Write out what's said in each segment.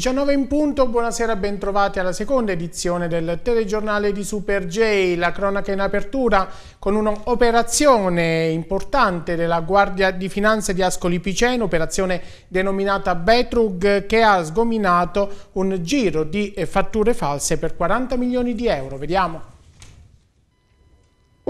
19 in punto, buonasera e bentrovati alla seconda edizione del telegiornale di Super J, la cronaca in apertura con un'operazione importante della Guardia di Finanza di Ascoli Piceno, operazione denominata Betrug che ha sgominato un giro di fatture false per 40 milioni di euro. Vediamo.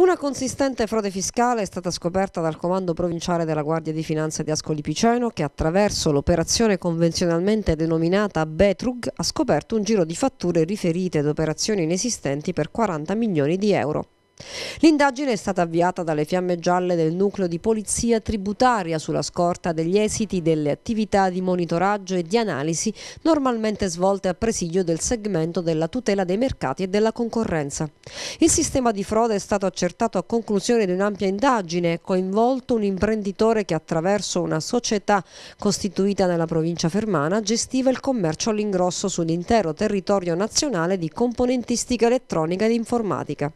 Una consistente frode fiscale è stata scoperta dal Comando Provinciale della Guardia di Finanza di Ascoli Piceno che attraverso l'operazione convenzionalmente denominata Betrug ha scoperto un giro di fatture riferite ad operazioni inesistenti per 40 milioni di euro. L'indagine è stata avviata dalle fiamme gialle del nucleo di polizia tributaria sulla scorta degli esiti delle attività di monitoraggio e di analisi normalmente svolte a presidio del segmento della tutela dei mercati e della concorrenza. Il sistema di frode è stato accertato a conclusione di un'ampia indagine coinvolto un imprenditore che attraverso una società costituita nella provincia fermana gestiva il commercio all'ingrosso sull'intero territorio nazionale di componentistica elettronica ed informatica.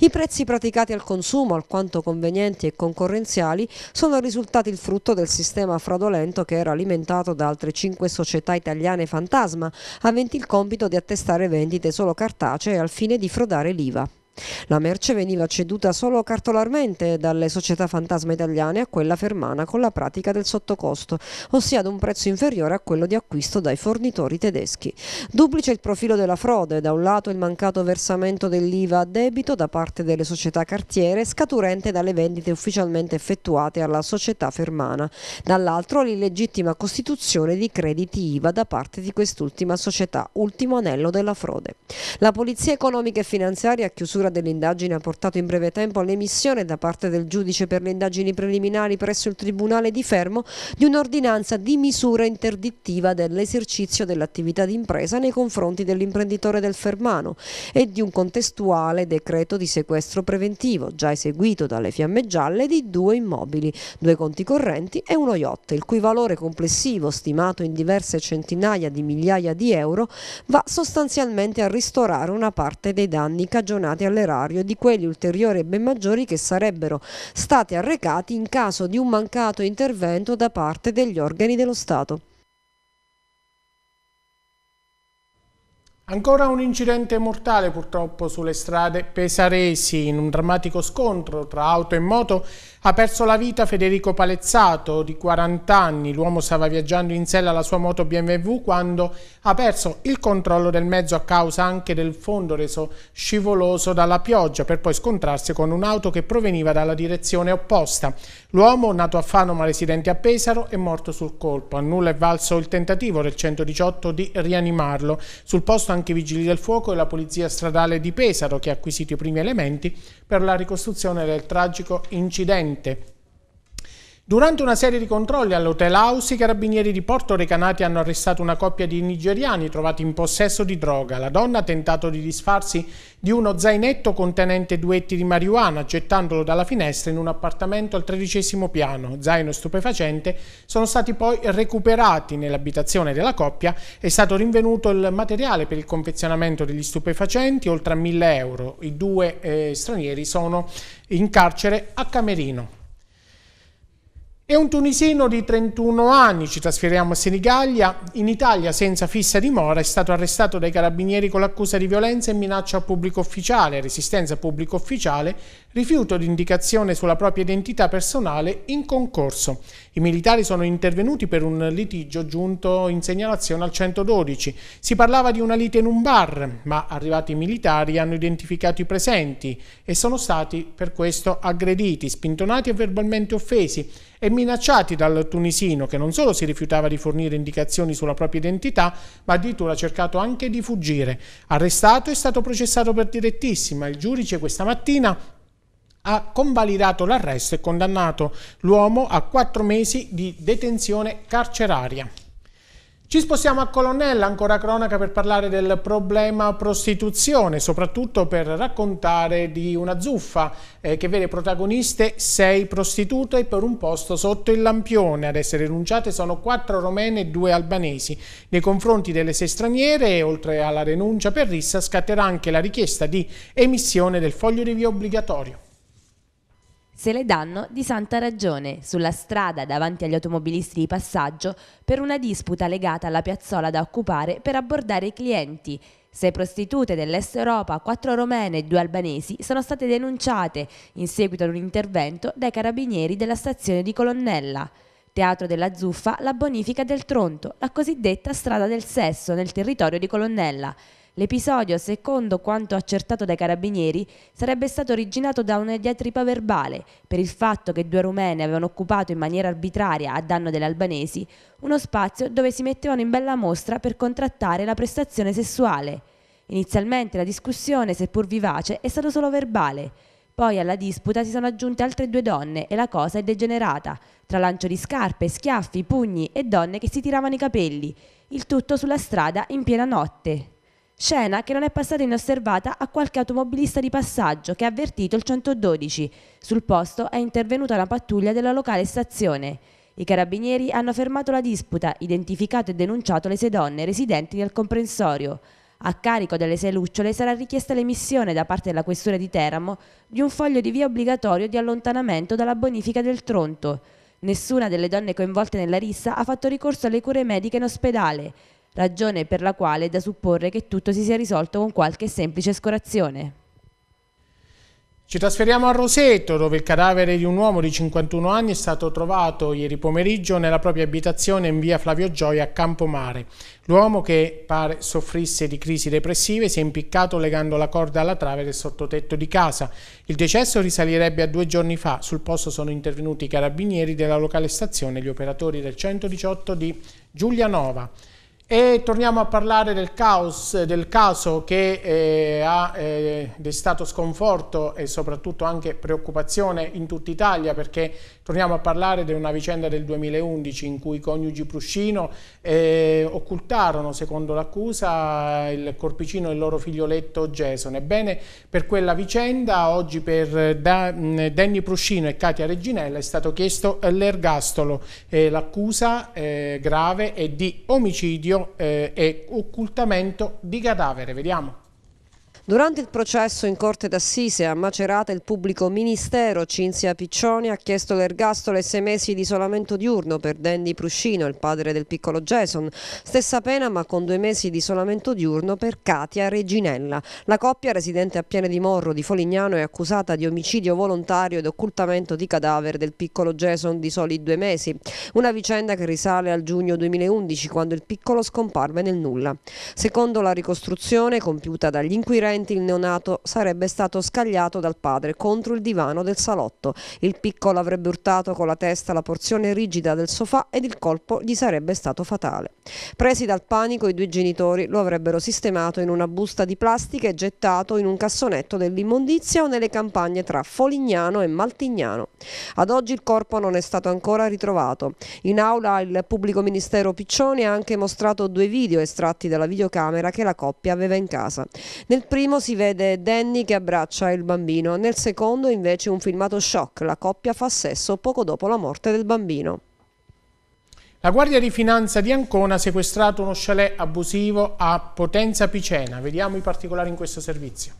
I prezzi praticati al consumo, alquanto convenienti e concorrenziali, sono risultati il frutto del sistema fraudolento che era alimentato da altre cinque società italiane fantasma, aventi il compito di attestare vendite solo cartacee al fine di frodare l'IVA. La merce veniva ceduta solo cartolarmente dalle società fantasma italiane a quella fermana con la pratica del sottocosto, ossia ad un prezzo inferiore a quello di acquisto dai fornitori tedeschi. Duplice il profilo della frode, da un lato il mancato versamento dell'IVA a debito da parte delle società cartiere scaturente dalle vendite ufficialmente effettuate alla società fermana, dall'altro l'illegittima costituzione di crediti IVA da parte di quest'ultima società, ultimo anello della frode. La Polizia Economica e Finanziaria a chiusura dell'indagine ha portato in breve tempo all'emissione da parte del giudice per le indagini preliminari presso il Tribunale di Fermo di un'ordinanza di misura interdittiva dell'esercizio dell'attività d'impresa nei confronti dell'imprenditore del Fermano e di un contestuale decreto di sequestro preventivo già eseguito dalle fiamme gialle di due immobili, due conti correnti e uno yacht, il cui valore complessivo stimato in diverse centinaia di migliaia di euro va sostanzialmente a ristorare una parte dei danni cagionati al all'erario di quelli ulteriori e ben maggiori che sarebbero stati arrecati in caso di un mancato intervento da parte degli organi dello Stato. Ancora un incidente mortale purtroppo sulle strade pesaresi. In un drammatico scontro tra auto e moto ha perso la vita Federico Palezzato di 40 anni. L'uomo stava viaggiando in sella alla sua moto BMW quando ha perso il controllo del mezzo a causa anche del fondo reso scivoloso dalla pioggia per poi scontrarsi con un'auto che proveniva dalla direzione opposta. L'uomo, nato a Fano ma residente a Pesaro, è morto sul colpo. A nulla è valso il tentativo del 118 di rianimarlo. Sul posto anche anche i Vigili del Fuoco e la Polizia Stradale di Pesaro che ha acquisito i primi elementi per la ricostruzione del tragico incidente Durante una serie di controlli all'Hotel House, i carabinieri di Porto Recanati hanno arrestato una coppia di nigeriani trovati in possesso di droga. La donna ha tentato di disfarsi di uno zainetto contenente duetti di marijuana, gettandolo dalla finestra in un appartamento al tredicesimo piano. Zaino stupefacente sono stati poi recuperati nell'abitazione della coppia. È stato rinvenuto il materiale per il confezionamento degli stupefacenti, oltre a 1000 euro. I due eh, stranieri sono in carcere a Camerino. È un tunisino di 31 anni, ci trasferiamo a Senigallia, in Italia senza fissa dimora, è stato arrestato dai carabinieri con l'accusa di violenza e minaccia a pubblico ufficiale, resistenza a pubblico ufficiale, rifiuto di indicazione sulla propria identità personale in concorso. I militari sono intervenuti per un litigio giunto in segnalazione al 112. Si parlava di una lite in un bar, ma arrivati i militari hanno identificato i presenti e sono stati per questo aggrediti, spintonati e verbalmente offesi e minacciati dal tunisino che non solo si rifiutava di fornire indicazioni sulla propria identità, ma addirittura ha cercato anche di fuggire. Arrestato è stato processato per direttissima. Il giudice questa mattina ha convalidato l'arresto e condannato l'uomo a quattro mesi di detenzione carceraria. Ci spostiamo a Colonnella, ancora cronaca per parlare del problema prostituzione, soprattutto per raccontare di una zuffa eh, che vede protagoniste sei prostitute per un posto sotto il lampione. Ad essere rinunciate sono quattro romene e due albanesi. Nei confronti delle sei straniere, oltre alla rinuncia per rissa, scatterà anche la richiesta di emissione del foglio di via obbligatorio se le danno di santa ragione sulla strada davanti agli automobilisti di passaggio per una disputa legata alla piazzola da occupare per abbordare i clienti. Sei prostitute dell'Est Europa, quattro romene e due albanesi sono state denunciate in seguito ad un intervento dai carabinieri della stazione di Colonnella. Teatro della Zuffa, la bonifica del Tronto, la cosiddetta strada del sesso nel territorio di Colonnella. L'episodio, secondo quanto accertato dai carabinieri, sarebbe stato originato da una diatriba verbale per il fatto che due rumene avevano occupato in maniera arbitraria, a danno degli albanesi, uno spazio dove si mettevano in bella mostra per contrattare la prestazione sessuale. Inizialmente la discussione, seppur vivace, è stata solo verbale. Poi alla disputa si sono aggiunte altre due donne e la cosa è degenerata, tra lancio di scarpe, schiaffi, pugni e donne che si tiravano i capelli, il tutto sulla strada in piena notte. Scena che non è passata inosservata a qualche automobilista di passaggio che ha avvertito il 112. Sul posto è intervenuta una pattuglia della locale stazione. I carabinieri hanno fermato la disputa, identificato e denunciato le sei donne residenti nel comprensorio. A carico delle sei lucciole sarà richiesta l'emissione da parte della questura di Teramo di un foglio di via obbligatorio di allontanamento dalla bonifica del Tronto. Nessuna delle donne coinvolte nella rissa ha fatto ricorso alle cure mediche in ospedale ragione per la quale è da supporre che tutto si sia risolto con qualche semplice scorazione. Ci trasferiamo a Roseto, dove il cadavere di un uomo di 51 anni è stato trovato ieri pomeriggio nella propria abitazione in via Flavio Gioia a Campomare. L'uomo, che pare soffrisse di crisi depressive, si è impiccato legando la corda alla trave del sottotetto di casa. Il decesso risalirebbe a due giorni fa. Sul posto sono intervenuti i carabinieri della locale stazione e gli operatori del 118 di Giulianova. E torniamo a parlare del, caos, del caso che eh, ha eh, destato sconforto e soprattutto anche preoccupazione in tutta Italia perché torniamo a parlare di una vicenda del 2011 in cui i coniugi Pruscino eh, occultarono, secondo l'accusa, il corpicino del loro figlioletto Jason. Ebbene, per quella vicenda oggi per eh, da, mm, Danny Pruscino e Katia Reginella è stato chiesto l'ergastolo. Eh, l'accusa eh, grave è di omicidio eh, e occultamento di cadavere. Vediamo. Durante il processo in corte d'assise a Macerata il pubblico ministero Cinzia Piccioni ha chiesto l'ergastolo e sei mesi di isolamento diurno per Danny Pruscino, il padre del piccolo Jason. Stessa pena ma con due mesi di isolamento diurno per Katia Reginella. La coppia residente a Piene di Morro di Folignano è accusata di omicidio volontario ed occultamento di cadavere del piccolo Jason di soli due mesi. Una vicenda che risale al giugno 2011 quando il piccolo scomparve nel nulla. Secondo la ricostruzione compiuta dagli inquirenti momenti il neonato sarebbe stato scagliato dal padre contro il divano del salotto. Il piccolo avrebbe urtato con la testa la porzione rigida del sofà ed il colpo gli sarebbe stato fatale. Presi dal panico i due genitori lo avrebbero sistemato in una busta di plastica e gettato in un cassonetto dell'immondizia o nelle campagne tra Folignano e Maltignano. Ad oggi il corpo non è stato ancora ritrovato. In aula il pubblico ministero Piccioni ha anche mostrato due video estratti dalla videocamera che la coppia aveva in casa. Nel primo primo si vede Danny che abbraccia il bambino, nel secondo invece un filmato shock, la coppia fa sesso poco dopo la morte del bambino. La Guardia di Finanza di Ancona ha sequestrato uno chalet abusivo a Potenza Picena. Vediamo i particolari in questo servizio.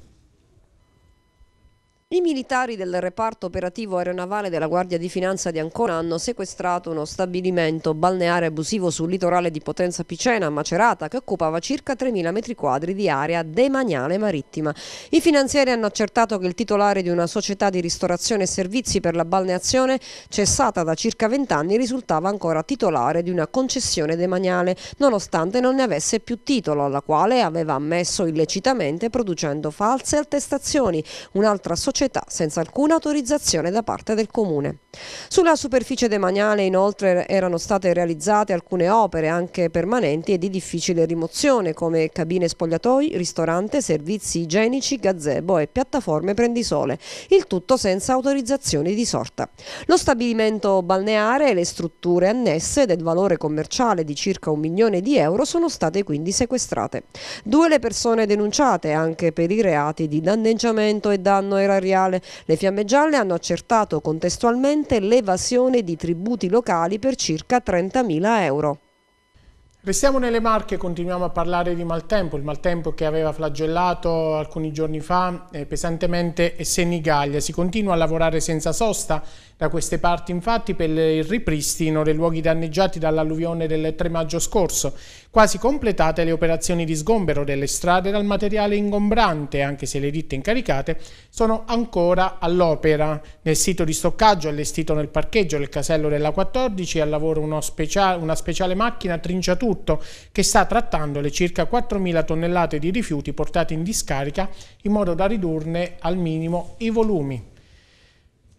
I militari del reparto operativo aeronavale della Guardia di Finanza di Ancona hanno sequestrato uno stabilimento balneare abusivo sul litorale di Potenza Picena, Macerata, che occupava circa 3.000 metri quadri di area demaniale marittima. I finanzieri hanno accertato che il titolare di una società di ristorazione e servizi per la balneazione, cessata da circa 20 anni, risultava ancora titolare di una concessione demaniale, nonostante non ne avesse più titolo, alla quale aveva ammesso illecitamente producendo false attestazioni. Un'altra società società senza alcuna autorizzazione da parte del comune. Sulla superficie demaniale inoltre erano state realizzate alcune opere anche permanenti e di difficile rimozione come cabine spogliatoi, ristorante, servizi igienici, gazebo e piattaforme prendisole, il tutto senza autorizzazione di sorta. Lo stabilimento balneare e le strutture annesse del valore commerciale di circa un milione di euro sono state quindi sequestrate. Due le persone denunciate anche per i reati di danneggiamento e danno erario territoriale. Le fiamme gialle hanno accertato contestualmente l'evasione di tributi locali per circa 30.000 euro. Restiamo nelle Marche, e continuiamo a parlare di maltempo, il maltempo che aveva flagellato alcuni giorni fa eh, pesantemente Senigallia. Si continua a lavorare senza sosta da queste parti infatti per il ripristino dei luoghi danneggiati dall'alluvione del 3 maggio scorso quasi completate le operazioni di sgombero delle strade dal materiale ingombrante, anche se le ditte incaricate sono ancora all'opera. Nel sito di stoccaggio allestito nel parcheggio del casello della 14 è al lavoro speciale, una speciale macchina Trinciatutto che sta trattando le circa 4.000 tonnellate di rifiuti portati in discarica in modo da ridurne al minimo i volumi.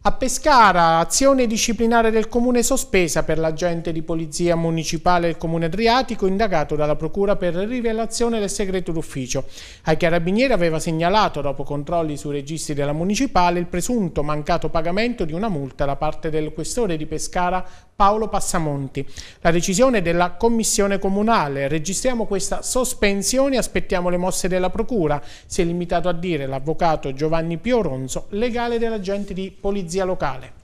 A Pescara, azione disciplinare del Comune sospesa per l'agente di polizia municipale del Comune Adriatico indagato dalla Procura per rivelazione del segreto d'ufficio. Ai carabinieri aveva segnalato, dopo controlli sui registri della municipale, il presunto mancato pagamento di una multa da parte del questore di Pescara Paolo Passamonti. La decisione della Commissione Comunale. Registriamo questa sospensione e aspettiamo le mosse della Procura, si è limitato a dire l'avvocato Giovanni Pioronzo, legale dell'agente di polizia polizia locale.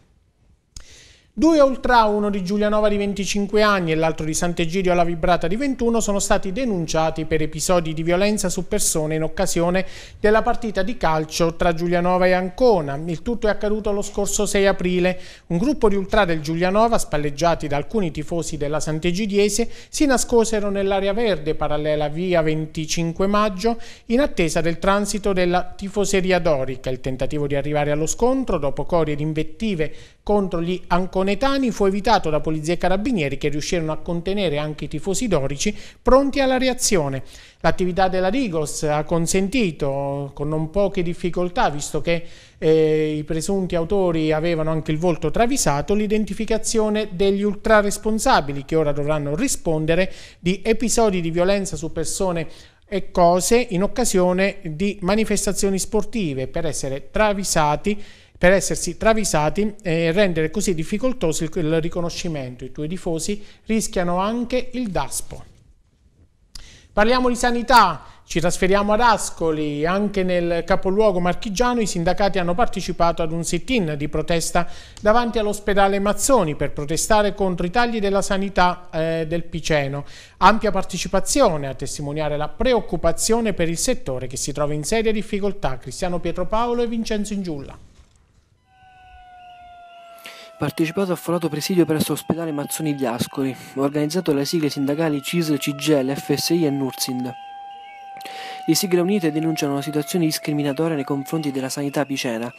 Due ultra, uno di Giulianova di 25 anni e l'altro di Sant'Egidio alla Vibrata di 21, sono stati denunciati per episodi di violenza su persone in occasione della partita di calcio tra Giulianova e Ancona. Il tutto è accaduto lo scorso 6 aprile. Un gruppo di ultra del Giulianova, spalleggiati da alcuni tifosi della Sant'Egidiese, si nascosero nell'area verde parallela via 25 maggio in attesa del transito della tifoseria dorica. Il tentativo di arrivare allo scontro, dopo corie ed invettive contro gli anconetani fu evitato da polizia e carabinieri che riuscirono a contenere anche i tifosi dorici pronti alla reazione. L'attività della Rigos ha consentito con non poche difficoltà, visto che eh, i presunti autori avevano anche il volto travisato, l'identificazione degli ultraresponsabili che ora dovranno rispondere di episodi di violenza su persone e cose in occasione di manifestazioni sportive per essere travisati per essersi travisati e rendere così difficoltoso il, il riconoscimento. I tuoi tifosi rischiano anche il DASPO. Parliamo di sanità. Ci trasferiamo ad Ascoli, anche nel capoluogo marchigiano i sindacati hanno partecipato ad un sit-in di protesta davanti all'ospedale Mazzoni per protestare contro i tagli della sanità eh, del Piceno. Ampia partecipazione a testimoniare la preoccupazione per il settore che si trova in seria difficoltà. Cristiano Pietropaolo e Vincenzo Ingiulla partecipato al forato presidio presso l'ospedale Mazzoni di Ascoli, organizzato dalle sigle sindacali CISL, CGL, FSI e NURSIND. Le sigle unite denunciano una situazione discriminatoria nei confronti della sanità picena,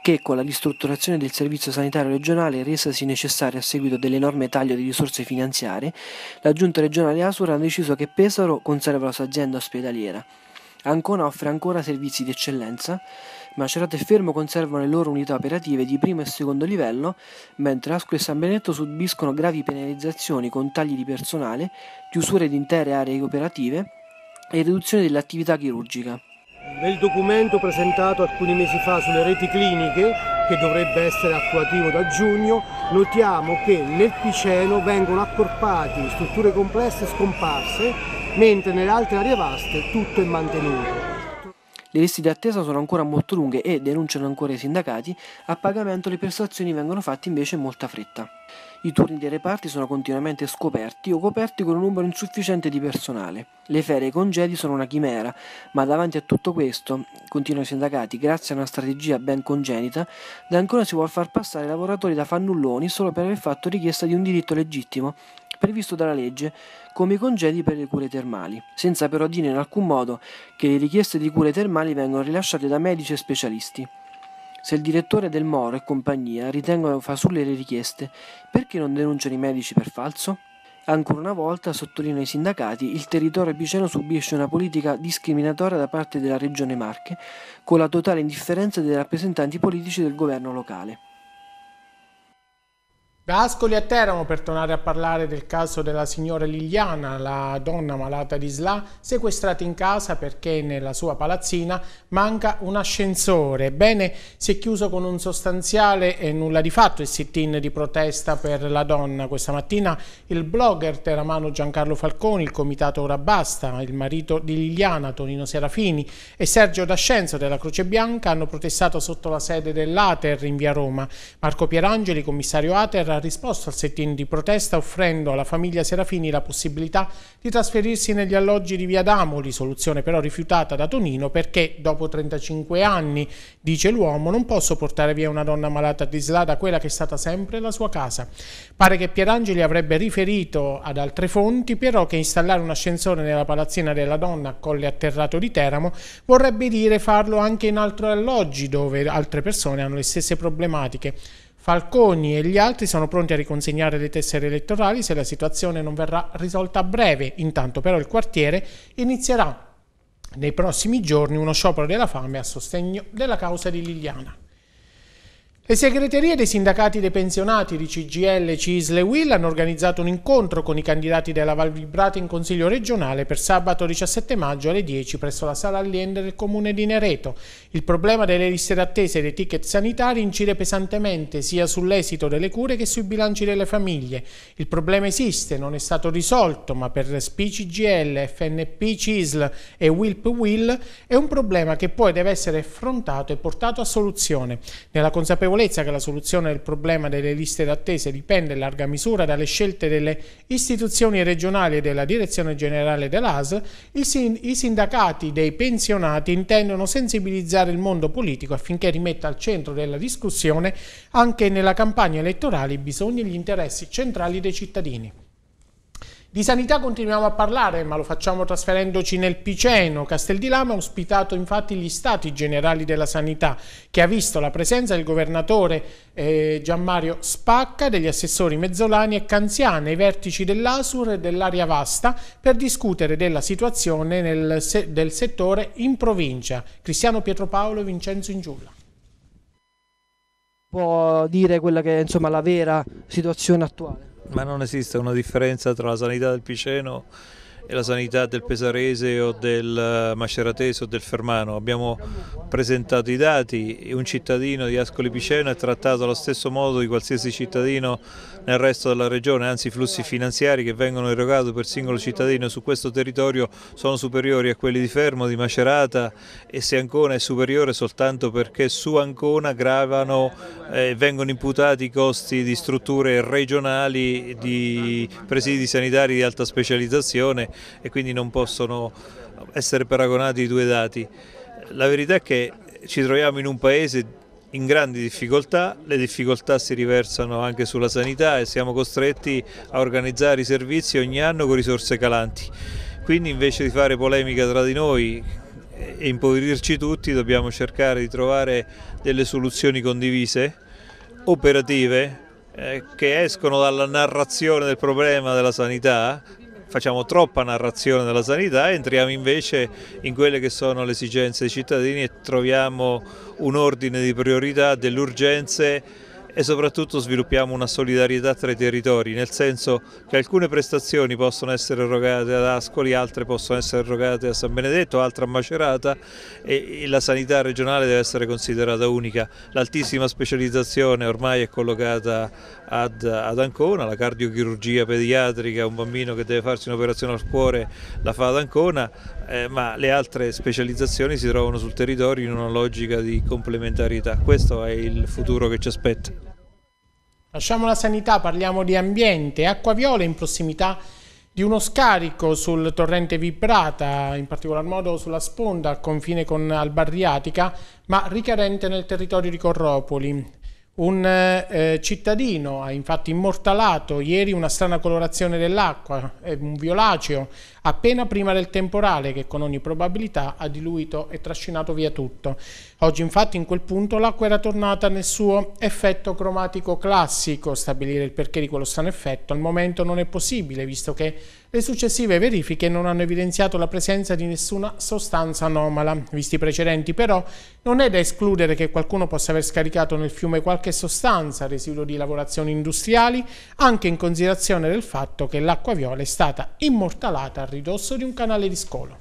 che con la ristrutturazione del servizio sanitario regionale resasi necessaria a seguito dell'enorme taglio di risorse finanziarie, la giunta regionale Asura ha deciso che Pesaro conserva la sua azienda ospedaliera. Ancona offre ancora servizi di eccellenza, Macerata e Fermo conservano le loro unità operative di primo e secondo livello, mentre Asco e San Benedetto subiscono gravi penalizzazioni con tagli di personale, chiusure di intere aree operative e riduzione dell'attività chirurgica. Nel documento presentato alcuni mesi fa sulle reti cliniche, che dovrebbe essere attuativo da giugno, notiamo che nel Piceno vengono accorpati strutture complesse scomparse, mentre nelle altre aree vaste tutto è mantenuto. Le liste di attesa sono ancora molto lunghe e, denunciano ancora i sindacati, a pagamento le prestazioni vengono fatte invece in molta fretta. I turni dei reparti sono continuamente scoperti o coperti con un numero insufficiente di personale. Le ferie e i congedi sono una chimera, ma davanti a tutto questo, continuano i sindacati, grazie a una strategia ben congenita, da ancora si vuol far passare i lavoratori da fannulloni solo per aver fatto richiesta di un diritto legittimo previsto dalla legge come i congedi per le cure termali, senza però dire in alcun modo che le richieste di cure termali vengono rilasciate da medici e specialisti. Se il direttore del Moro e compagnia ritengono fasulle le richieste, perché non denunciano i medici per falso? Ancora una volta, sottolineano i sindacati, il territorio piceno subisce una politica discriminatoria da parte della Regione Marche, con la totale indifferenza dei rappresentanti politici del governo locale. Da Ascoli a Teramo per tornare a parlare del caso della signora Liliana, la donna malata di SLA, sequestrata in casa perché nella sua palazzina manca un ascensore. Bene, si è chiuso con un sostanziale e nulla di fatto il sit-in di protesta per la donna. Questa mattina il blogger teramano Giancarlo Falconi, il comitato Ora Basta, il marito di Liliana, Tonino Serafini e Sergio D'Ascenzo della Croce Bianca hanno protestato sotto la sede dell'Ater in via Roma. Marco Pierangeli, commissario Ater, ha risposto al sit-in di protesta offrendo alla famiglia Serafini la possibilità di trasferirsi negli alloggi di Via Damoli, soluzione però rifiutata da Tonino perché dopo 35 anni, dice l'uomo, non posso portare via una donna malata di là da quella che è stata sempre la sua casa. Pare che Pierangeli avrebbe riferito ad altre fonti però che installare un ascensore nella palazzina della donna a Colle Atterrato di Teramo vorrebbe dire farlo anche in altri alloggi dove altre persone hanno le stesse problematiche. Falconi e gli altri sono pronti a riconsegnare le tessere elettorali se la situazione non verrà risolta a breve. Intanto però il quartiere inizierà nei prossimi giorni uno sciopero della fame a sostegno della causa di Liliana. Le segreterie dei sindacati dei pensionati di CGL, CISL e WIL hanno organizzato un incontro con i candidati della Val Vibrata in Consiglio regionale per sabato 17 maggio alle 10 presso la sala Allende del comune di Nereto. Il problema delle liste d'attesa e dei ticket sanitari incide pesantemente sia sull'esito delle cure che sui bilanci delle famiglie. Il problema esiste, non è stato risolto, ma per SPI CGL, FNP CISL e WILP WIL è un problema che poi deve essere affrontato e portato a soluzione. Nella consapevolezza consapevolezza che la soluzione del problema delle liste d'attesa dipende in larga misura dalle scelte delle istituzioni regionali e della direzione generale dell'AS, i sindacati dei pensionati intendono sensibilizzare il mondo politico affinché rimetta al centro della discussione anche nella campagna elettorale i bisogni e gli interessi centrali dei cittadini. Di sanità continuiamo a parlare, ma lo facciamo trasferendoci nel Piceno. Castel di Lama ha ospitato infatti gli stati generali della sanità, che ha visto la presenza del governatore eh, Gianmario Spacca, degli assessori Mezzolani e Canziani, ai vertici dell'Asur e dell'Aria vasta, per discutere della situazione nel, del settore in provincia. Cristiano Pietropaolo e Vincenzo Ingiulla può dire quella che è insomma, la vera situazione attuale. Ma non esiste una differenza tra la sanità del Piceno e la sanità del Pesarese o del eh, Maceratese o del Fermano. Abbiamo presentato i dati, un cittadino di Ascoli Piceno è trattato allo stesso modo di qualsiasi cittadino nel resto della regione, anzi i flussi finanziari che vengono erogati per singolo cittadino su questo territorio sono superiori a quelli di Fermo, di Macerata e se Ancona è superiore soltanto perché su Ancona gravano eh, e eh, vengono imputati i costi di strutture regionali, di presidi sanitari di alta specializzazione e quindi non possono essere paragonati i due dati. La verità è che ci troviamo in un paese in grandi difficoltà, le difficoltà si riversano anche sulla sanità e siamo costretti a organizzare i servizi ogni anno con risorse calanti. Quindi invece di fare polemica tra di noi e impoverirci tutti dobbiamo cercare di trovare delle soluzioni condivise, operative, eh, che escono dalla narrazione del problema della sanità facciamo troppa narrazione della sanità, entriamo invece in quelle che sono le esigenze dei cittadini e troviamo un ordine di priorità delle urgenze e soprattutto sviluppiamo una solidarietà tra i territori, nel senso che alcune prestazioni possono essere erogate ad Ascoli, altre possono essere erogate a San Benedetto, altre a Macerata e la sanità regionale deve essere considerata unica. L'altissima specializzazione ormai è collocata ad, ad Ancona, la cardiochirurgia pediatrica, un bambino che deve farsi un'operazione al cuore la fa ad Ancona, eh, ma le altre specializzazioni si trovano sul territorio in una logica di complementarietà. Questo è il futuro che ci aspetta. Lasciamo la sanità, parliamo di ambiente. Acqua Acquaviola in prossimità di uno scarico sul torrente Vibrata, in particolar modo sulla sponda a confine con Albarriatica, ma ricadente nel territorio di Corropoli. Un eh, cittadino ha infatti immortalato ieri una strana colorazione dell'acqua, eh, un violaceo, appena prima del temporale che con ogni probabilità ha diluito e trascinato via tutto. Oggi infatti in quel punto l'acqua era tornata nel suo effetto cromatico classico. Stabilire il perché di quello strano effetto al momento non è possibile, visto che le successive verifiche non hanno evidenziato la presenza di nessuna sostanza anomala. Visti i precedenti però, non è da escludere che qualcuno possa aver scaricato nel fiume qualche sostanza, residuo di lavorazioni industriali, anche in considerazione del fatto che l'acqua viola è stata immortalata ridosso di un canale di scolo.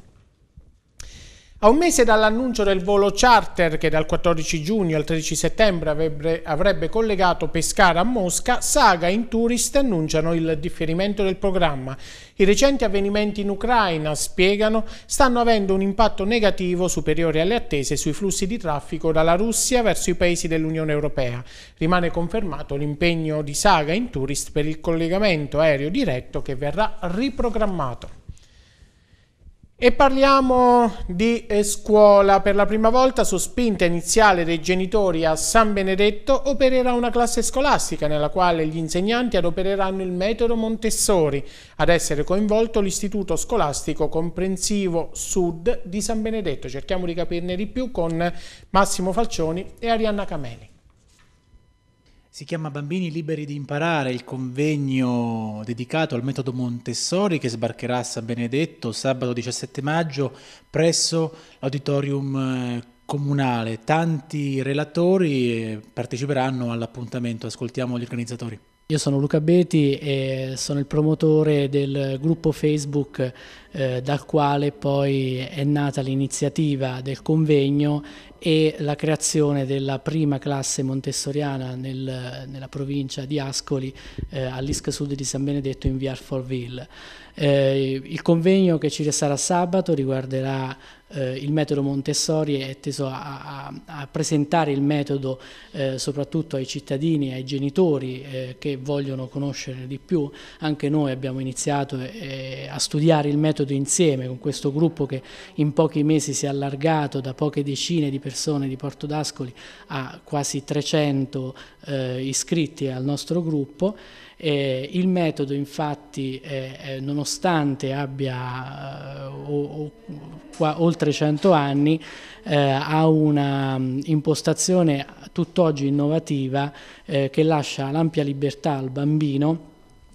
A un mese dall'annuncio del volo charter che dal 14 giugno al 13 settembre avrebbe, avrebbe, collegato Pescara a Mosca, Saga in Tourist annunciano il differimento del programma. I recenti avvenimenti in Ucraina, spiegano, stanno avendo un impatto negativo superiore alle attese sui flussi di traffico dalla Russia verso i paesi dell'Unione Europea. Rimane confermato l'impegno di Saga in Tourist per il collegamento aereo diretto che verrà riprogrammato. E parliamo di eh, scuola. Per la prima volta, su spinta iniziale dei genitori a San Benedetto, opererà una classe scolastica nella quale gli insegnanti adopereranno il metodo Montessori. Ad essere coinvolto l'Istituto Scolastico Comprensivo Sud di San Benedetto. Cerchiamo di capirne di più con Massimo Falcioni e Arianna Cameli. Si chiama Bambini liberi di imparare, il convegno dedicato al metodo Montessori che sbarcherà a San Benedetto sabato 17 maggio presso l'auditorium eh, comunale. Tanti relatori eh, parteciperanno all'appuntamento, ascoltiamo gli organizzatori. Io sono Luca Beti e sono il promotore del gruppo Facebook eh, dal quale poi è nata l'iniziativa del convegno e la creazione della prima classe montessoriana nel, nella provincia di Ascoli eh, all'Isca Sud di San Benedetto in via Alfortville. Eh, il convegno che ci resterà sabato riguarderà eh, il metodo Montessori è teso a, a, a presentare il metodo eh, soprattutto ai cittadini, ai genitori eh, che vogliono conoscere di più. Anche noi abbiamo iniziato eh, a studiare il metodo insieme con questo gruppo che in pochi mesi si è allargato da poche decine di persone di Porto d'Ascoli a quasi 300 eh, iscritti al nostro gruppo eh, il metodo infatti, eh, nonostante abbia eh, o, o, oltre 100 anni, eh, ha una mm, impostazione tutt'oggi innovativa eh, che lascia l'ampia libertà al bambino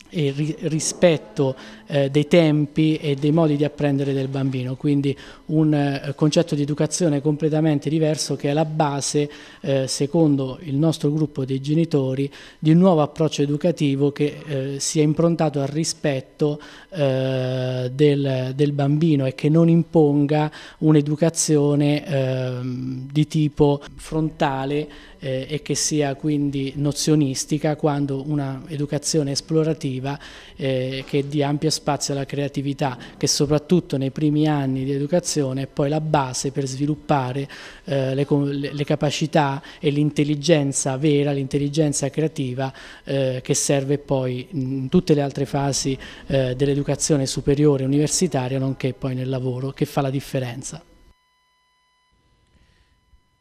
e rispetto eh, dei tempi e dei modi di apprendere del bambino, quindi un eh, concetto di educazione completamente diverso che è la base, eh, secondo il nostro gruppo dei genitori, di un nuovo approccio educativo che eh, sia improntato al rispetto eh, del, del, bambino e che non imponga un'educazione ehm, di tipo frontale eh, e che sia quindi nozionistica quando una educazione esplorativa che di ampia spazio alla creatività che soprattutto nei primi anni di educazione è poi la base per sviluppare eh, le, le, capacità e l'intelligenza vera, l'intelligenza creativa eh, che serve poi in tutte le altre fasi eh, dell'educazione superiore universitaria nonché poi nel lavoro che fa la differenza.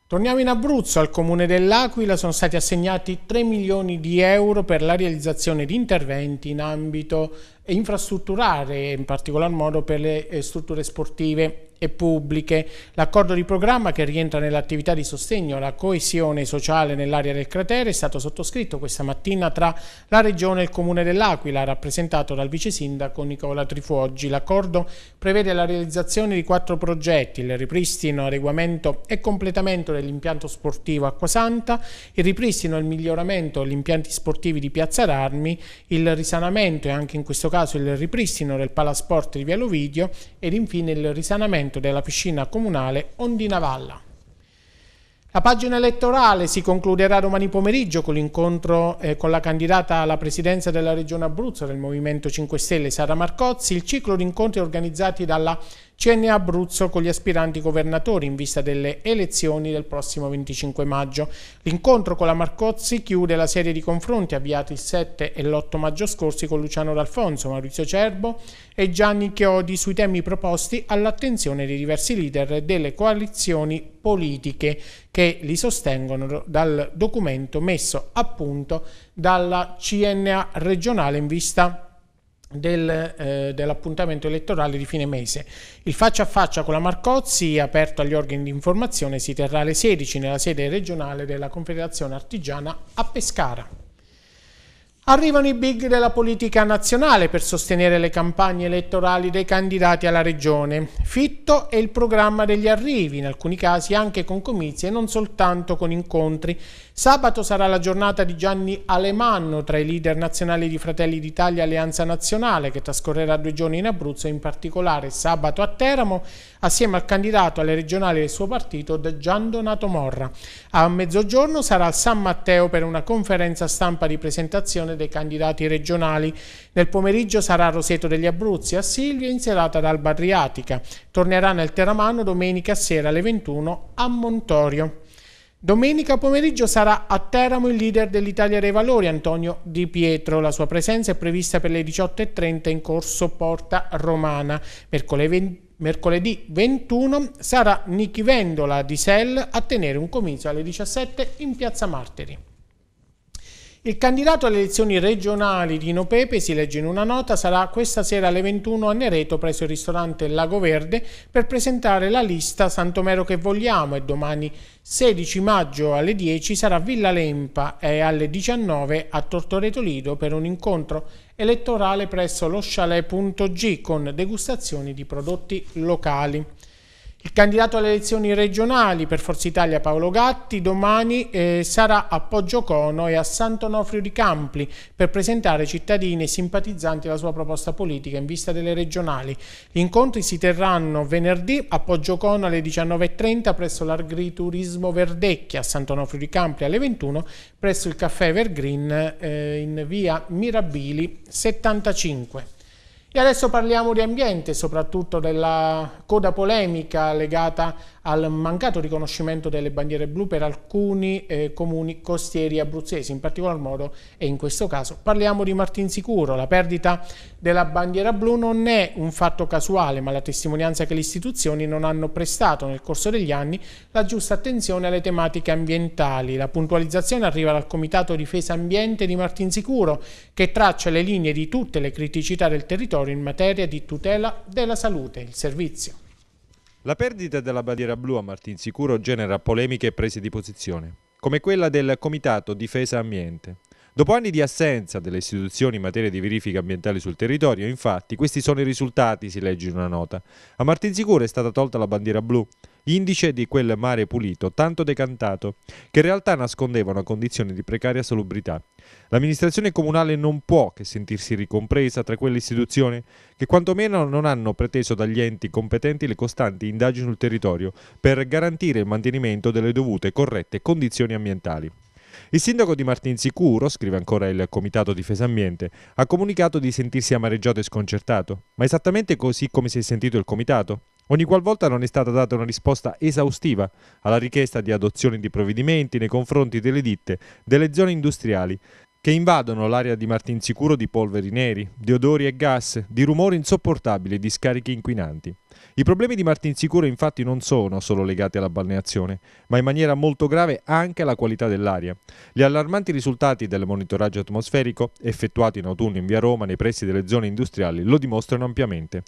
Torniamo in Abruzzo, al comune dell'Aquila sono stati assegnati 3 milioni di euro per la realizzazione di interventi in ambito infrastrutturale, in particolar modo per le eh, strutture sportive e pubbliche. L'accordo di programma che rientra nell'attività di sostegno alla coesione sociale nell'area del cratere è stato sottoscritto questa mattina tra la Regione e il Comune dell'Aquila, rappresentato dal Vice Sindaco Nicola Trifuoggi. L'accordo prevede la realizzazione di quattro progetti, il ripristino, adeguamento e completamento dell'impianto sportivo Acquasanta, il ripristino e il miglioramento degli impianti sportivi di Piazza Armi, il risanamento e anche in questo caso il ripristino del Palasport di Via Lovidio ed infine il risanamento all'intervento della piscina comunale Ondina Valla. La pagina elettorale si concluderà domani pomeriggio con l'incontro eh, con la candidata alla presidenza della Regione Abruzzo del Movimento 5 Stelle, Sara Marcozzi. Il ciclo di incontri organizzati dalla CNA Abruzzo con gli aspiranti governatori in vista delle elezioni del prossimo 25 maggio. L'incontro con la Marcozzi chiude la serie di confronti avviati il 7 e l'8 maggio scorsi con Luciano D'Alfonso, Maurizio Cerbo e Gianni Chiodi sui temi proposti all'attenzione dei diversi leader delle coalizioni politiche che li sostengono dal documento messo a punto dalla CNA regionale in vista del, eh, dell'appuntamento elettorale di fine mese. Il faccia a faccia con la Marcozzi, aperto agli organi di informazione, si terrà alle 16 nella sede regionale della Confederazione Artigiana a Pescara. Arrivano i big della politica nazionale per sostenere le campagne elettorali dei candidati alla regione. Fitto è il programma degli arrivi, in alcuni casi anche con comizi e non soltanto con incontri, Sabato sarà la giornata di Gianni Alemanno tra i leader nazionali di Fratelli d'Italia e Alleanza Nazionale che trascorrerà due giorni in Abruzzo, in particolare sabato a Teramo, assieme al candidato alle regionali del suo partito Gian Donato Morra. A mezzogiorno sarà al San Matteo per una conferenza stampa di presentazione dei candidati regionali. Nel pomeriggio sarà a Roseto degli Abruzzi, a Silvia, in serata ad Alba Adriatica. Tornerà nel Teramano domenica sera alle 21 a Montorio. Domenica pomeriggio sarà a Teramo il leader dell'Italia dei Valori, Antonio Di Pietro. La sua presenza è prevista per le 18.30 in corso Porta Romana. Mercoledì 21 sarà Nichi Vendola di Sell a tenere un comizio alle 17 in Piazza Martiri. Il candidato alle elezioni regionali Dino Pepe, si legge in una nota, sarà questa sera alle 21 a Nereto presso il ristorante Lago Verde per presentare la lista Santomero che vogliamo e domani 16 maggio alle 10 sarà Villa Lempa e alle 19 a Tortoreto Lido per un incontro elettorale presso lo chalet.g con degustazioni di prodotti locali. Il candidato alle elezioni regionali per Forza Italia Paolo Gatti domani eh, sarà a Poggiocono e a Sant'Onofrio di Campli per presentare cittadini e simpatizzanti la sua proposta politica in vista delle regionali. Gli incontri si terranno venerdì a Poggiocono alle 19.30 presso l'Agriturismo Verdecchia, a Sant'Onofrio di Campli alle 21 presso il Caffè Evergreen eh, in via Mirabili 75. E adesso parliamo di ambiente, soprattutto della coda polemica legata al mancato riconoscimento delle bandiere blu per alcuni eh, comuni costieri abruzzesi, in particolar modo e in questo caso parliamo di Martinsicuro. La perdita della bandiera blu non è un fatto casuale, ma la testimonianza che le istituzioni non hanno prestato nel corso degli anni la giusta attenzione alle tematiche ambientali. La puntualizzazione arriva dal Comitato Difesa Ambiente di Martinsicuro, che traccia le linee di tutte le criticità del territorio in materia di tutela della salute. Il servizio. La perdita della bandiera blu a Martinsicuro genera polemiche e prese di posizione, come quella del Comitato Difesa Ambiente. Dopo anni di assenza delle istituzioni in materia di verifica ambientale sul territorio, infatti, questi sono i risultati, si legge in una nota. A Martinsicuro è stata tolta la bandiera blu, indice di quel mare pulito tanto decantato, che in realtà nascondeva una condizione di precaria salubrità L'amministrazione comunale non può che sentirsi ricompresa tra quelle istituzioni che quantomeno non hanno preteso dagli enti competenti le costanti indagini sul territorio per garantire il mantenimento delle dovute e corrette condizioni ambientali. Il sindaco di Martinsicuro, scrive ancora il Comitato Difesa Ambiente, ha comunicato di sentirsi amareggiato e sconcertato. Ma esattamente così come si è sentito il Comitato? Ogni qualvolta non è stata data una risposta esaustiva alla richiesta di adozione di provvedimenti nei confronti delle ditte delle zone industriali che invadono l'area di Martinsicuro di polveri neri, di odori e gas, di rumori insopportabili e di scarichi inquinanti. I problemi di Martinsicuro infatti non sono solo legati alla balneazione, ma in maniera molto grave anche alla qualità dell'aria. Gli allarmanti risultati del monitoraggio atmosferico effettuato in autunno in via Roma nei pressi delle zone industriali lo dimostrano ampiamente.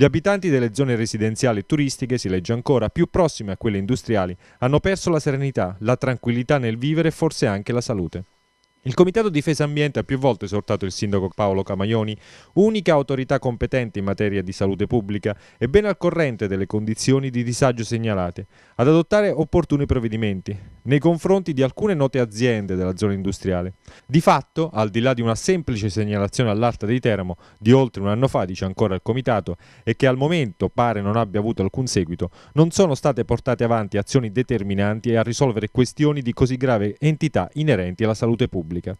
Gli abitanti delle zone residenziali e turistiche, si legge ancora, più prossime a quelle industriali, hanno perso la serenità, la tranquillità nel vivere e forse anche la salute. Il Comitato Difesa Ambiente ha più volte esortato il sindaco Paolo Camaioni, unica autorità competente in materia di salute pubblica e ben al corrente delle condizioni di disagio segnalate, ad adottare opportuni provvedimenti nei confronti di alcune note aziende della zona industriale. Di fatto, al di là di una semplice segnalazione all'Alta di Teramo di oltre un anno fa, dice ancora il Comitato, e che al momento pare non abbia avuto alcun seguito, non sono state portate avanti azioni determinanti a risolvere questioni di così grave entità inerenti alla salute pubblica.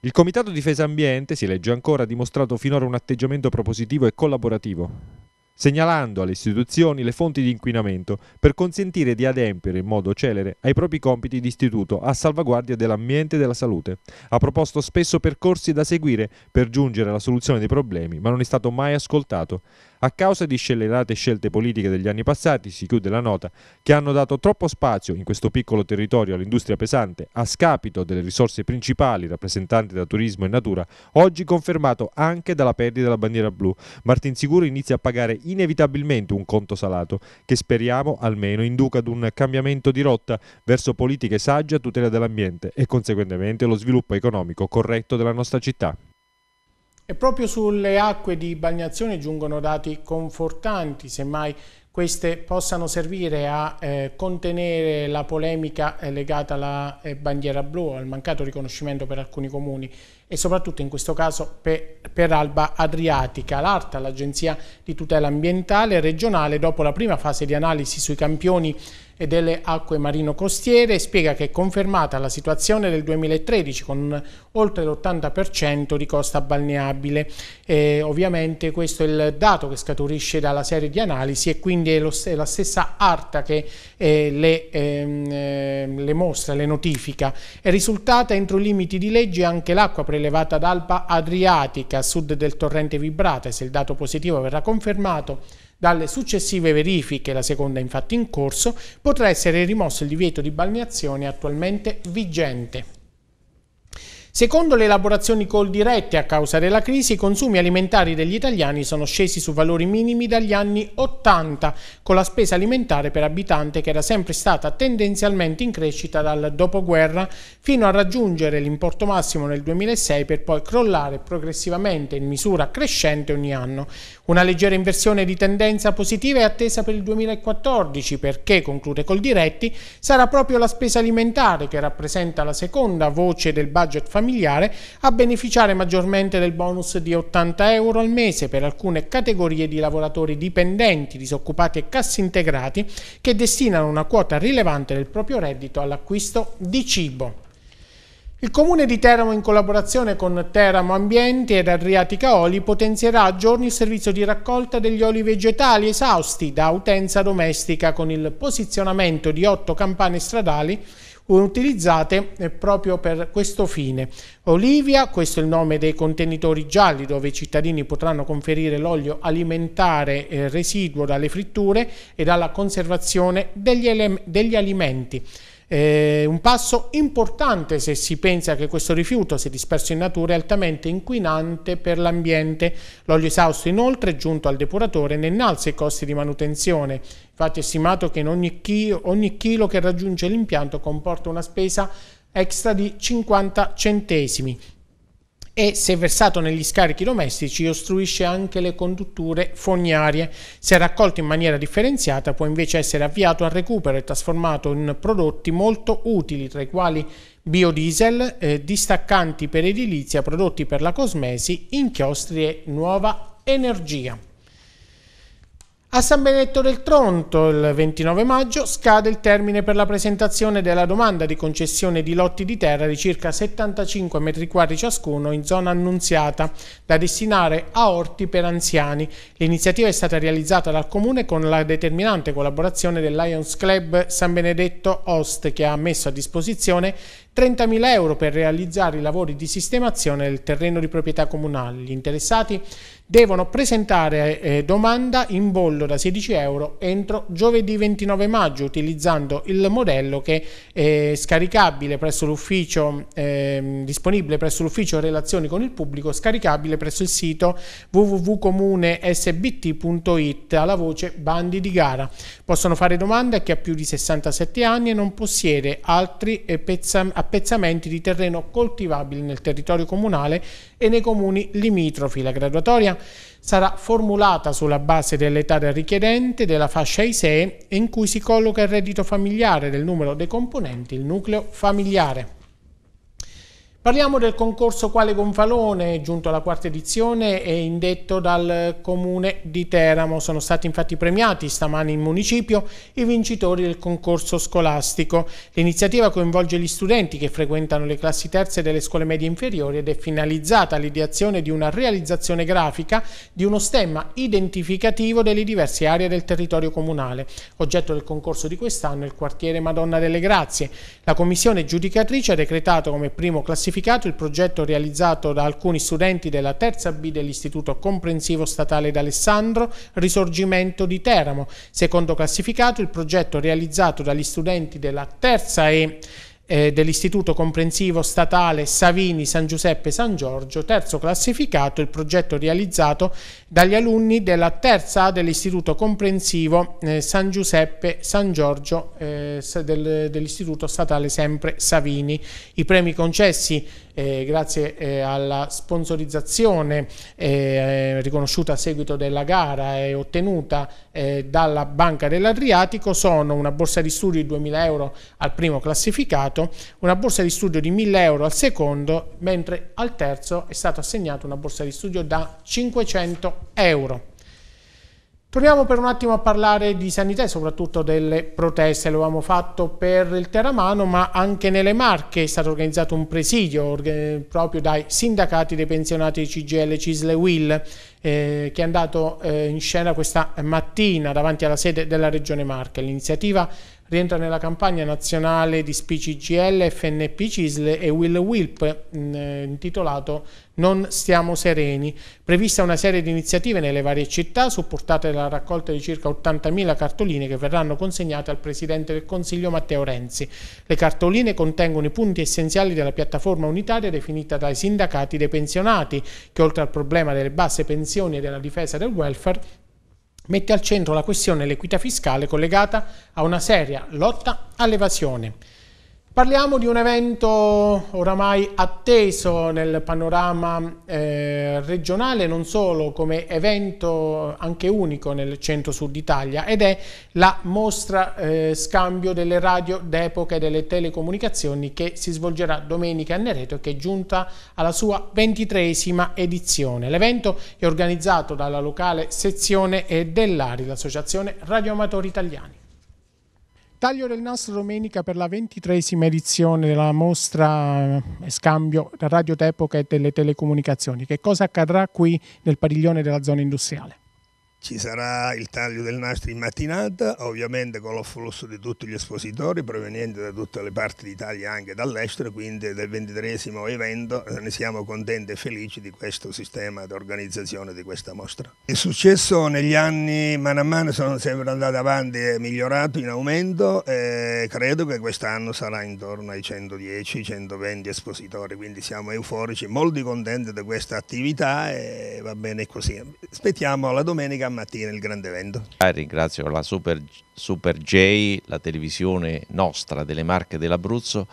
Il Comitato Difesa Ambiente, si legge ancora, ha dimostrato finora un atteggiamento propositivo e collaborativo, segnalando alle istituzioni le fonti di inquinamento per consentire di adempiere in modo celere ai propri compiti di istituto a salvaguardia dell'ambiente e della salute. Ha proposto spesso percorsi da seguire per giungere alla soluzione dei problemi, ma non è stato mai ascoltato. A causa di scellerate scelte politiche degli anni passati, si chiude la nota, che hanno dato troppo spazio in questo piccolo territorio all'industria pesante, a scapito delle risorse principali rappresentanti da turismo e natura, oggi confermato anche dalla perdita della bandiera blu, Martin Sicuro inizia a pagare inevitabilmente un conto salato, che speriamo almeno induca ad un cambiamento di rotta verso politiche sagge a tutela dell'ambiente e conseguentemente lo sviluppo economico corretto della nostra città. E proprio sulle acque di bagnazione giungono dati confortanti, semmai queste possano servire a eh, contenere la polemica eh, legata alla eh, bandiera blu, al mancato riconoscimento per alcuni comuni e soprattutto in questo caso per, per Alba Adriatica. L'ARTA, l'Agenzia di tutela ambientale regionale, dopo la prima fase di analisi sui campioni e delle acque marino-costiere spiega che è confermata la situazione del 2013 con oltre l'80% di costa balneabile. E ovviamente questo è il dato che scaturisce dalla serie di analisi e quindi è, lo, è la stessa ARTA che eh, le, ehm, eh, le, mostra, le notifica. È risultata entro i limiti di legge anche l'acqua prelevata ad Alba Adriatica a sud del torrente Vibrate. Se il dato positivo verrà confermato, dalle successive verifiche, la seconda infatti in corso, potrà essere rimosso il divieto di balneazione attualmente vigente. Secondo le elaborazioni col dirette a causa della crisi, i consumi alimentari degli italiani sono scesi su valori minimi dagli anni 80, con la spesa alimentare per abitante che era sempre stata tendenzialmente in crescita dal dopoguerra fino a raggiungere l'importo massimo nel 2006 per poi crollare progressivamente in misura crescente ogni anno. Una leggera inversione di tendenza positiva è attesa per il 2014 perché, conclude col diretti, sarà proprio la spesa alimentare che rappresenta la seconda voce del budget familiare familiare a beneficiare maggiormente del bonus di 80 euro al mese per alcune categorie di lavoratori dipendenti, disoccupati e cassi integrati che destinano una quota rilevante del proprio reddito all'acquisto di cibo. Il Comune di Teramo in collaborazione con Teramo Ambienti ed Adriatica Oli potenzierà a giorni il servizio di raccolta degli oli vegetali esausti da utenza domestica con il posizionamento di otto campane stradali utilizzate eh, proprio per questo fine. Olivia, questo è il nome dei contenitori gialli dove i cittadini potranno conferire l'olio alimentare eh, residuo dalle fritture e dalla conservazione degli, degli alimenti. Eh, un passo importante se si pensa che questo rifiuto, se disperso in natura, è altamente inquinante per l'ambiente. L'olio esausto inoltre, giunto al depuratore, ne innalza i costi di manutenzione. Infatti è stimato che ogni chilo, ogni chilo che raggiunge l'impianto comporta una spesa extra di 50 centesimi e se versato negli scarichi domestici ostruisce anche le condutture fognarie. Se raccolto in maniera differenziata può invece essere avviato al recupero e trasformato in prodotti molto utili, tra i quali biodiesel, eh, distaccanti per edilizia, prodotti per la cosmesi, inchiostri e nuova energia. A San Benedetto del Tronto, il 29 maggio, scade il termine per la presentazione della domanda di concessione di lotti di terra di circa 75 metri quadri ciascuno in zona annunziata, da destinare a orti per anziani. L'iniziativa è stata realizzata dal Comune con la determinante collaborazione del Lions Club San Benedetto Ost, che ha messo a disposizione 30.000 euro per realizzare i lavori di sistemazione del terreno di proprietà comunale. Gli interessati devono presentare eh, domanda in bollo da 16 euro entro giovedì 29 maggio utilizzando il modello che è scaricabile presso l'ufficio eh, disponibile presso l'ufficio relazioni con il pubblico scaricabile presso il sito www.comunesbt.it alla voce bandi di gara possono fare domanda chi ha più di 67 anni e non possiede altri eh, appezzamenti di terreno coltivabili nel territorio comunale e nei comuni limitrofi la graduatoria sarà formulata sulla base dell'età del richiedente, della fascia ISEE in cui si colloca il reddito familiare, del numero dei componenti, il nucleo familiare. Parliamo del concorso Quale Gonfalone, giunto alla quarta edizione e indetto dal comune di Teramo. Sono stati infatti premiati stamani in municipio i vincitori del concorso scolastico. L'iniziativa coinvolge gli studenti che frequentano le classi terze delle scuole medie inferiori ed è finalizzata all'ideazione di una realizzazione grafica di uno stemma identificativo delle diverse aree del territorio comunale. Oggetto del concorso di quest'anno è il quartiere Madonna delle Grazie. La commissione giudicatrice ha decretato come primo classificato giustificato il progetto realizzato da alcuni studenti della terza B dell'Istituto Comprensivo Statale d'Alessandro, Risorgimento di Teramo. Secondo classificato il progetto realizzato dagli studenti della terza E eh, dell'Istituto Comprensivo Statale Savini San Giuseppe San Giorgio, terzo classificato il progetto realizzato dagli alunni della terza A dell'Istituto Comprensivo eh, San Giuseppe San Giorgio eh, del, dell'Istituto Statale sempre Savini. I premi concessi eh, grazie eh, alla sponsorizzazione eh, eh, riconosciuta a seguito della gara e ottenuta eh, dalla Banca dell'Adriatico sono una borsa di studio di 2.000 euro al primo classificato, una borsa di studio di 1.000 euro al secondo, mentre al terzo è stata assegnata una borsa di studio da 500 euro. Torniamo per un attimo a parlare di sanità e soprattutto delle proteste, lo avevamo fatto per il Teramano, ma anche nelle Marche è stato organizzato un presidio proprio dai sindacati dei pensionati CGL Cisle Will eh, che è andato eh, in scena questa mattina davanti alla sede della Regione Marche. L'iniziativa rientra nella campagna nazionale di Spici GL, FNP CISL e Will Wilp mm, eh, intitolato Non stiamo sereni. Prevista una serie di iniziative nelle varie città supportate dalla raccolta di circa 80.000 cartoline che verranno consegnate al Presidente del Consiglio Matteo Renzi. Le cartoline contengono i punti essenziali della piattaforma unitaria definita dai sindacati dei pensionati che oltre al problema delle basse pensioni e della difesa del welfare mette al centro la questione l'equità fiscale collegata a una seria lotta all'evasione Parliamo di un evento oramai atteso nel panorama eh, regionale, non solo come evento anche unico nel centro-sud Italia, ed è la mostra eh, scambio delle radio d'epoca e delle telecomunicazioni che si svolgerà domenica a Nereto e che è giunta alla sua ventitresima edizione. L'evento è organizzato dalla locale sezione dell'ARI, l'Associazione Radioamatori Italiani. Taglio del nastro domenica per la ventitresima edizione della mostra eh, scambio radio d'epoca e delle telecomunicazioni. Che cosa accadrà qui nel padiglione della zona industriale? ci sarà il taglio del nastro in mattinata, ovviamente con l'afflusso di tutti gli espositori provenienti da tutte le parti d'Italia e anche dall'estero, quindi del ventitresimo evento eh, ne siamo contenti e felici di questo sistema di organizzazione di questa mostra. Il successo negli anni mano a mano sono sempre andato avanti e migliorato in aumento e credo che quest'anno sarà intorno ai 110-120 espositori, quindi siamo euforici, molto contenti di questa attività e va bene così. Aspettiamo la domenica mattina il grande evento. Ah, ringrazio la Super, Super J, la televisione nostra delle Marche dell'Abruzzo,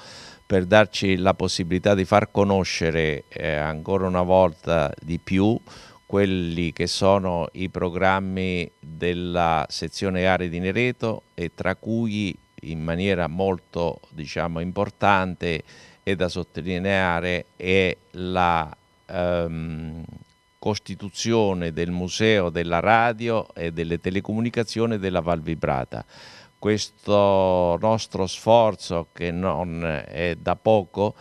per darci la possibilità di far conoscere eh, ancora una volta di più quelli che sono i programmi della sezione aree di Nereto e tra cui in maniera molto diciamo, importante e da sottolineare è la, um, costituzione del Museo della Radio e delle Telecomunicazioni della Val Vibrata. Questo nostro sforzo, che non è da poco,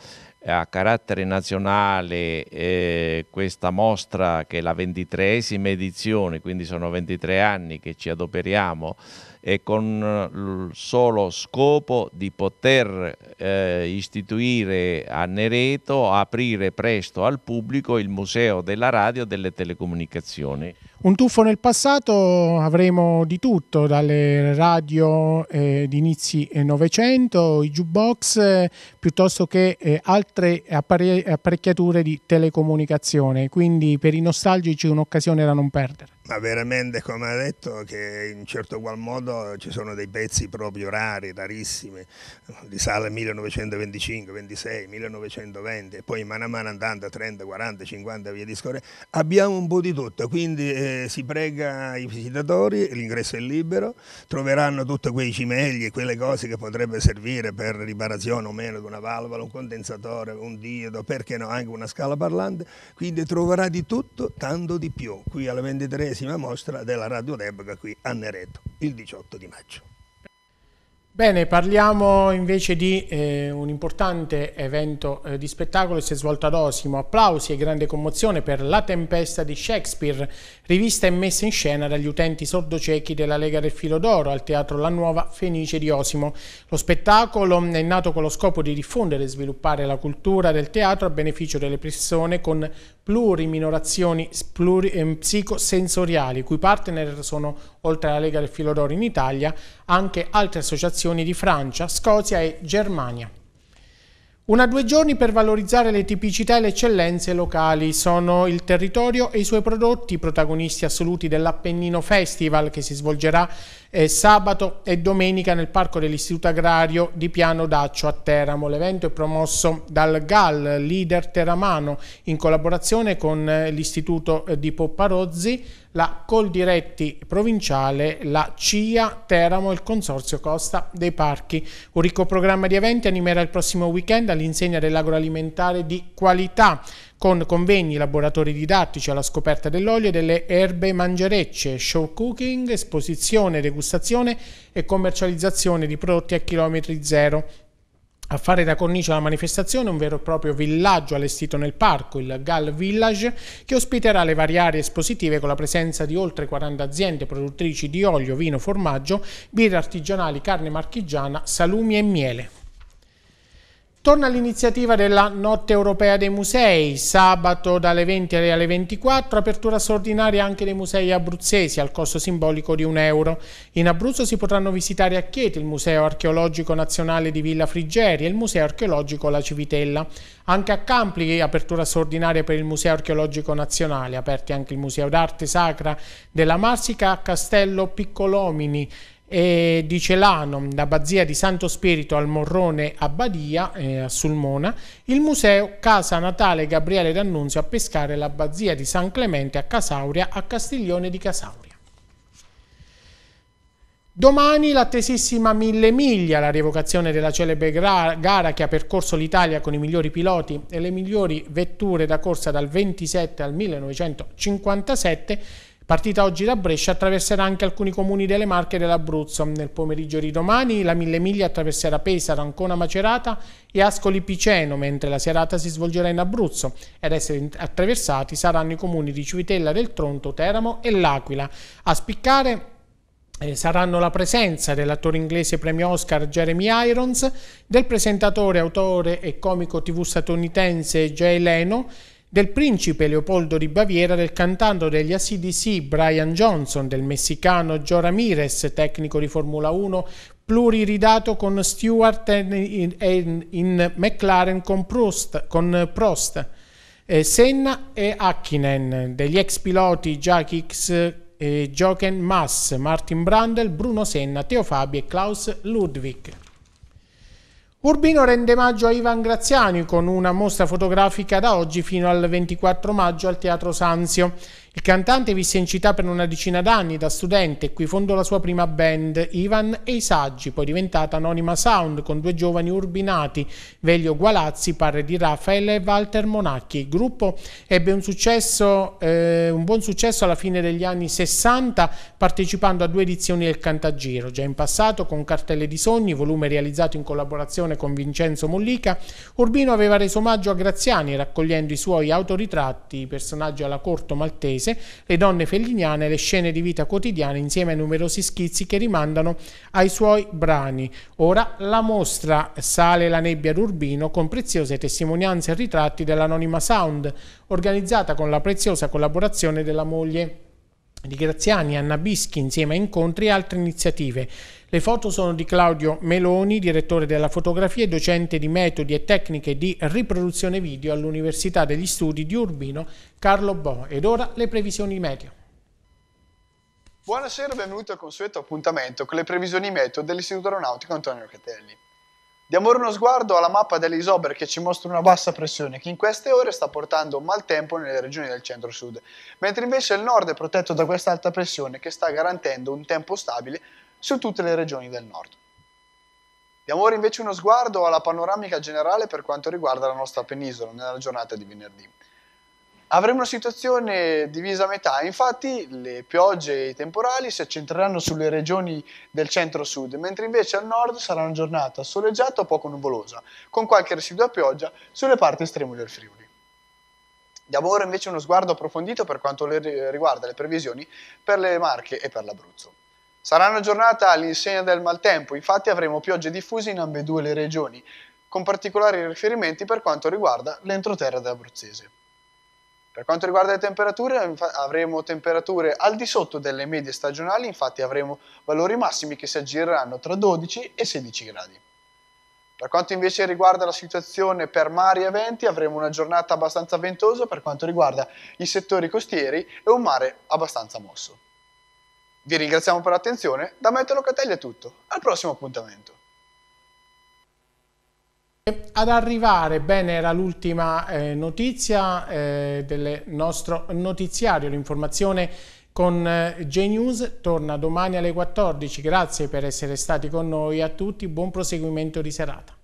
a carattere nazionale eh, questa mostra che è la ventitreesima edizione, quindi sono 23 anni che ci adoperiamo e con il eh, solo scopo di poter eh, istituire a Nereto, aprire presto al pubblico il Museo della Radio e delle Telecomunicazioni, un tuffo nel passato avremo di tutto, dalle radio eh, di inizi eh, Novecento, i jukebox, eh, piuttosto che eh, altre appare apparecchiature di telecomunicazione, quindi per i nostalgici un'occasione da non perdere. Ma veramente, come ha detto, che in certo qual modo ci sono dei pezzi proprio rari, rarissimi, di sale 1925, 26, 1920, e poi mano a mano andando 30, 40, 50, via discorrendo, abbiamo un po' di tutto, quindi eh, eh, si prega i visitatori, l'ingresso è libero, troveranno tutti quei cimegli e quelle cose che potrebbero servire per riparazione o meno di una valvola, un condensatore, un diodo, perché no, anche una scala parlante, quindi troverà di tutto, tanto di più, qui alla ventitresima mostra della Radio Debga qui a Nereto, il 18 di maggio. Bene, parliamo invece di eh, un importante evento eh, di spettacolo che si è svolto ad Osimo. Applausi e grande commozione per La tempesta di Shakespeare, rivista e messa in scena dagli utenti sordociechi della Lega del Filo d'Oro al Teatro La Nuova Fenice di Osimo. Lo spettacolo è nato con lo scopo di diffondere e sviluppare la cultura del teatro a beneficio delle persone con pluriminorazioni pluri, eh, psicosensoriali, cui partner sono, oltre alla Lega del Filo d'Oro in Italia, anche altre associazioni selezioni di Francia, Scozia e Germania. Una due giorni per valorizzare le tipicità e le eccellenze locali sono il territorio e i suoi prodotti, protagonisti assoluti dell'Appennino Festival che si svolgerà eh, sabato e domenica nel Parco dell'Istituto Agrario di Piano Daccio a Teramo. L'evento è promosso dal GAL, leader teramano, in collaborazione con eh, l'Istituto eh, di Popparozzi, la Coldiretti provinciale, la CIA, Teramo e il Consorzio Costa dei Parchi. Un ricco programma di eventi animerà il prossimo weekend all'insegna dell'agroalimentare di qualità con convegni, laboratori didattici alla scoperta dell'olio e delle erbe mangerecce, show cooking, esposizione, degustazione e commercializzazione di prodotti a chilometri zero a fare da cornice alla manifestazione un vero e proprio villaggio allestito nel parco, il Gal Village, che ospiterà le varie aree espositive con la presenza di oltre 40 aziende produttrici di olio, vino, formaggio, birre artigianali, carne marchigiana, salumi e miele. Torna l'iniziativa della Notte Europea dei Musei, sabato dalle 20 alle 24, apertura straordinaria anche dei musei abruzzesi al costo simbolico di un euro. In Abruzzo si potranno visitare a Chieti il Museo Archeologico Nazionale di Villa Frigeri e il Museo Archeologico La Civitella. Anche a Campli, apertura straordinaria per il Museo Archeologico Nazionale, aperti anche il Museo d'Arte Sacra della Marsica a Castello Piccolomini e di Celano, Bazia di Santo Spirito al Morrone a Badia, eh, a Sulmona, il museo Casa Natale Gabriele D'Annunzio a Pescare, l'abbazia di San Clemente a Casauria, a Castiglione di Casauria. Domani l'attesissima Mille Miglia, la rievocazione della celebre gara che ha percorso l'Italia con i migliori piloti e le migliori vetture da corsa dal 27 al 1957, Partita oggi da Brescia attraverserà anche alcuni comuni delle Marche e dell'Abruzzo. Nel pomeriggio di domani la Mille Miglia attraverserà Pesaro, Ancona Macerata e Ascoli Piceno, mentre la serata si svolgerà in Abruzzo. Ad essere attraversati saranno i comuni di Civitella del Tronto, Teramo e L'Aquila. A spiccare eh, saranno la presenza dell'attore inglese premio Oscar Jeremy Irons, del presentatore, autore e comico tv statunitense Jay Leno, del principe Leopoldo di Baviera, del cantante degli ACDC Brian Johnson, del messicano Joe Ramirez, tecnico di Formula 1, pluriridato con Stewart in, in, in McLaren con Prost, con Prost eh, Senna e Hakkinen, degli ex piloti Jack X, eh, Jochen Mass, Martin Brandel, Bruno Senna, Teo Fabi e Klaus Ludwig. Urbino rende omaggio a Ivan Graziani con una mostra fotografica da oggi fino al 24 maggio al Teatro Sanzio. Il cantante visse in città per una decina d'anni da studente, qui fondò la sua prima band, Ivan e i Saggi, poi diventata Anonima Sound con due giovani urbinati, Veglio Gualazzi, padre di Raffaele e Walter Monacchi. Il gruppo ebbe un, successo, eh, un buon successo alla fine degli anni 60 partecipando a due edizioni del Cantagiro, già in passato con Cartelle di Sogni, volume realizzato in collaborazione con Vincenzo Mollica, Urbino aveva reso omaggio a Graziani raccogliendo i suoi autoritratti, personaggi alla corto maltese inglese, le donne felliniane e le scene di vita quotidiana insieme a numerosi schizzi che rimandano ai suoi brani. Ora la mostra sale la nebbia d'Urbino con preziose testimonianze e ritratti dell'Anonima Sound, organizzata con la preziosa collaborazione della moglie di Graziani, Anna Bischi, insieme a incontri e altre iniziative. Le foto sono di Claudio Meloni, direttore della fotografia e docente di metodi e tecniche di riproduzione video all'Università degli Studi di Urbino Carlo Bo. Ed ora le previsioni meteo. Buonasera e benvenuto al consueto appuntamento con le previsioni meteo dell'Istituto Aeronautico Antonio Catelli. Diamo ora uno sguardo alla mappa dell'Isober che ci mostra una bassa pressione che in queste ore sta portando maltempo nelle regioni del centro-sud, mentre invece il nord è protetto da questa alta pressione che sta garantendo un tempo stabile su tutte le regioni del nord. Diamo ora invece uno sguardo alla panoramica generale per quanto riguarda la nostra penisola nella giornata di venerdì. Avremo una situazione divisa a metà, infatti le piogge e i temporali si accentreranno sulle regioni del centro-sud, mentre invece al nord sarà una giornata soleggiata o poco nuvolosa, con qualche residua pioggia sulle parti estreme del Friuli. Diamo ora invece uno sguardo approfondito per quanto riguarda le previsioni per le Marche e per l'Abruzzo. Sarà una giornata all'insegna del maltempo, infatti avremo piogge diffuse in ambedue le regioni, con particolari riferimenti per quanto riguarda l'entroterra dell'Abruzzese. Per quanto riguarda le temperature, avremo temperature al di sotto delle medie stagionali, infatti avremo valori massimi che si aggireranno tra 12 e 16 gradi. Per quanto invece riguarda la situazione per mari e venti, avremo una giornata abbastanza ventosa per quanto riguarda i settori costieri e un mare abbastanza mosso. Vi ringraziamo per l'attenzione, da Meteo Locatelli è tutto, al prossimo appuntamento. Ad arrivare, bene, era l'ultima eh, notizia eh, del nostro notiziario, l'informazione con eh, g torna domani alle 14. Grazie per essere stati con noi a tutti, buon proseguimento di serata.